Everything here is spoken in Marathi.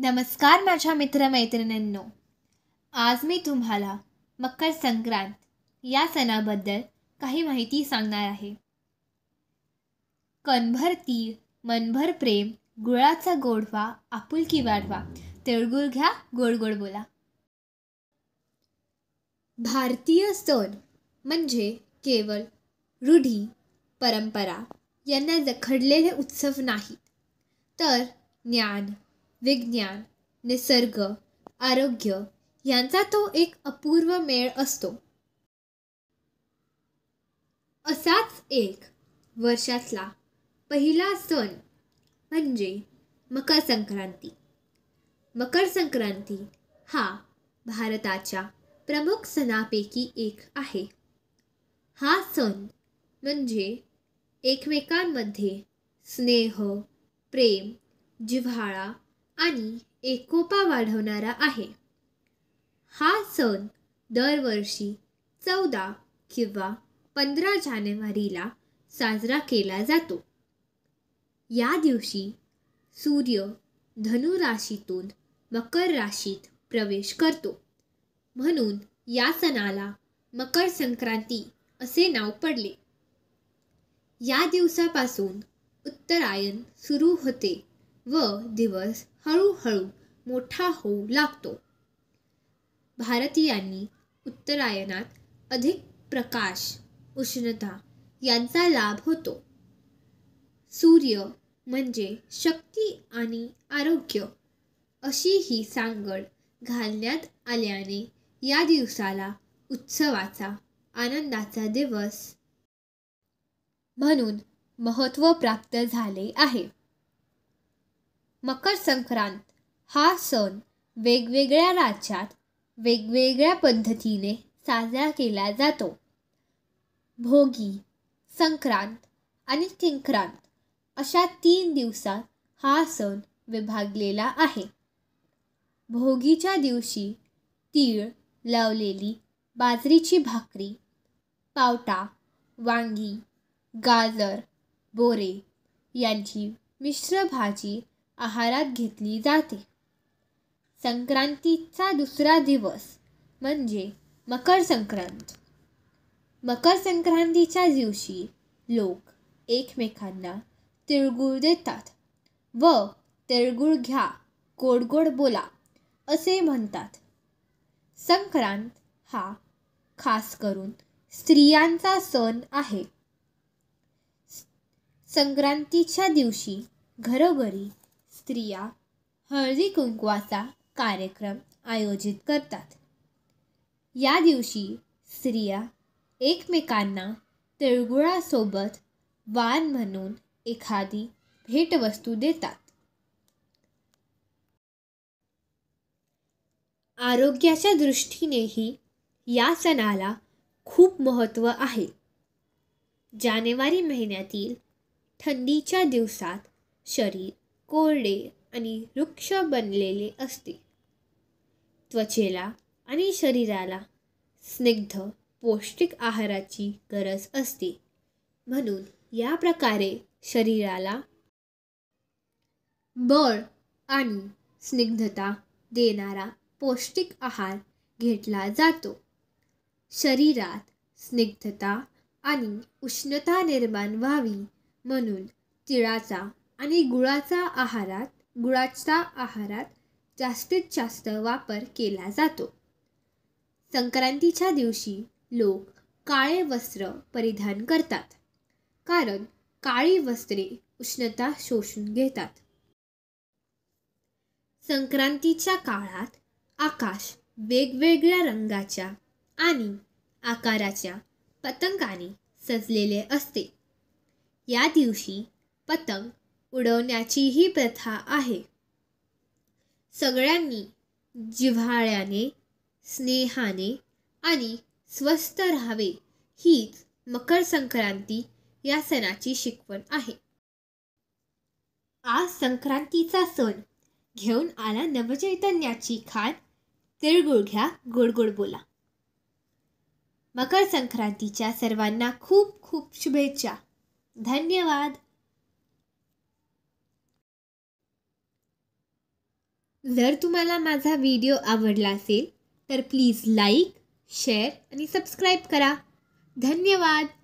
नमस्कार माझ्या मित्रमैत्रिणींनो आज मी तुम्हाला मकर संक्रांत या सणाबद्दल काही माहिती सांगणार आहे कणभर तीळ मनभर प्रेम गुळाचा गोडवा आपुलकी वाढवा तिळगुळ घ्या गोड गोड बोला भारतीय सण म्हणजे केवळ रूढी परंपरा यांना जखडलेले उत्सव नाहीत तर ज्ञान विज्ञान निसर्ग आरोग्य यांचा तो एक अपूर्व मेळ असतो असाच एक वर्षातला पहिला सण म्हणजे मकर संक्रांती मकर संक्रांती हा भारताच्या प्रमुख सणापैकी एक आहे हा सण म्हणजे एकमेकांमध्ये स्नेह प्रेम जिव्हाळा आणि एकोपा वाढवणारा आहे हा सण दरवर्षी चौदा किंवा पंधरा जानेवारीला साजरा केला जातो या दिवशी सूर्य धनु राशीतून मकर राशीत प्रवेश करतो म्हणून या सणाला मकर संक्रांती असे नाव पडले या दिवसापासून उत्तरायण सुरू होते व दिवस हळूहळू मोठा होऊ लागतो भारतीयांनी उत्तरायणात अधिक प्रकाश उष्णता यांचा लाभ होतो सूर्य म्हणजे शक्ती आणि आरोग्य अशी ही सांगड घालण्यात आल्याने या दिवसाला उत्सवाचा आनंदाचा दिवस म्हणून महत्त्व प्राप्त झाले आहे मकर संक्रांत हा सण वेगवेगळ्या राज्यात वेगवेगळ्या पद्धतीने साजरा केला जातो भोगी संक्रांत आणि तिंक्रांत अशा तीन दिवसात हा सण विभागलेला आहे भोगीच्या दिवशी तीळ लावलेली बाजरीची भाकरी पावटा वांगी गाजर बोरे यांची मिश्र भाजी आहारात घेतली जाते संक्रांतीचा दुसरा दिवस म्हणजे मकर संक्रांत मकर संक्रांतीच्या दिवशी लोक एकमेकांना तिळगुळ देतात व तिळगुळ घ्या गोड बोला असे म्हणतात संक्रांत हा खास करून स्त्रियांचा सण आहे संक्रांतीच्या दिवशी घरोघरी स्त्रिया हळदी कुंकवाचा कार्यक्रम आयोजित करतात या दिवशी स्त्रिया एकमेकांना तिळगुळासोबत वान म्हणून एखादी भेटवस्तू देतात आरोग्याच्या दृष्टीनेही या सणाला खूप महत्त्व आहे जानेवारी महिन्यातील थंडीच्या दिवसात शरीर कोरडे आणि वृक्ष बनलेले असते त्वचेला आणि शरीराला स्निग्ध पौष्टिक आहाराची गरज असते म्हणून या प्रकारे शरीराला बळ आणि स्निग्धता देणारा पौष्टिक आहार घेतला जातो शरीरात स्निग्धता आणि उष्णता निर्माण व्हावी म्हणून तिळाचा आणि गुळाचा आहारात गुळाचा आहारात जास्तीत जास्त वापर केला जातो संक्रांतीच्या दिवशी लोक काळे वस्त्र परिधान करतात कारण काळी वस्त्रे उष्णता शोषून घेतात संक्रांतीच्या काळात आकाश वेगवेगळ्या रंगाच्या आणि आकाराच्या पतंगाने सजलेले असते या दिवशी पतंग उडवण्याचीही प्रथा आहे सगळ्यांनी जिव्हाळ्याने स्नेहाने आणि स्वस्थ राहावे हीच मकर संक्रांती या सणाची शिकवण आहे आज संक्रांतीचा सण घेऊन आला नवचैतन्याची खाण तिळगुळ घ्या गोडगोड बोला मकर संक्रांतीच्या सर्वांना खूप खूप शुभेच्छा धन्यवाद जर तुम्हाला माझा व्हिडिओ आवडला असेल तर प्लीज लाईक शेअर आणि सबस्क्राईब करा धन्यवाद